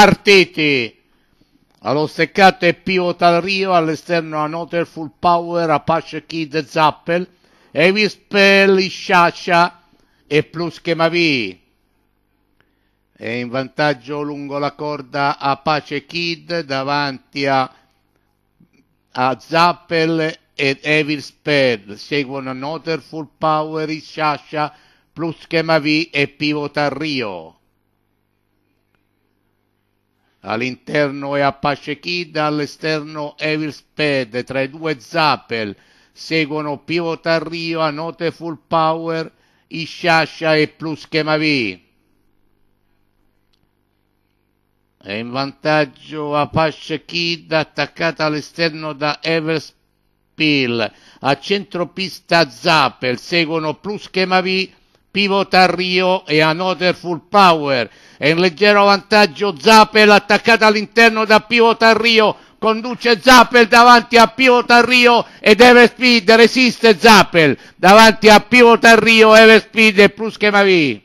partiti. Allo steccato è pivota Rio, all'esterno a Noter Full Power, Apache Kid Zappel, Evispel Lisciaccia e Plus Chemavi. e in vantaggio lungo la corda Apache Kid davanti a, a Zappel ed Evil Spell. Seguono Noter Full Power, Isciascia, Plus Chemavi e Pivota Rio all'interno è Apache Kid, all'esterno Evil Sped, tra i due Zappel, seguono Pivot Arriva, Note Full Power, Ishasha e Plus Schema V. È in vantaggio Apache Kid attaccata all'esterno da Evil Spill. A centropista Zappel seguono Plus Schema V pivot a Rio e another full power. È in leggero vantaggio Zappel attaccata all'interno da pivot a Rio. Conduce Zappel davanti a Pivot a Rio ed Everspeed resiste Zappel davanti a Pivot a Rio, Everspeed e Plus che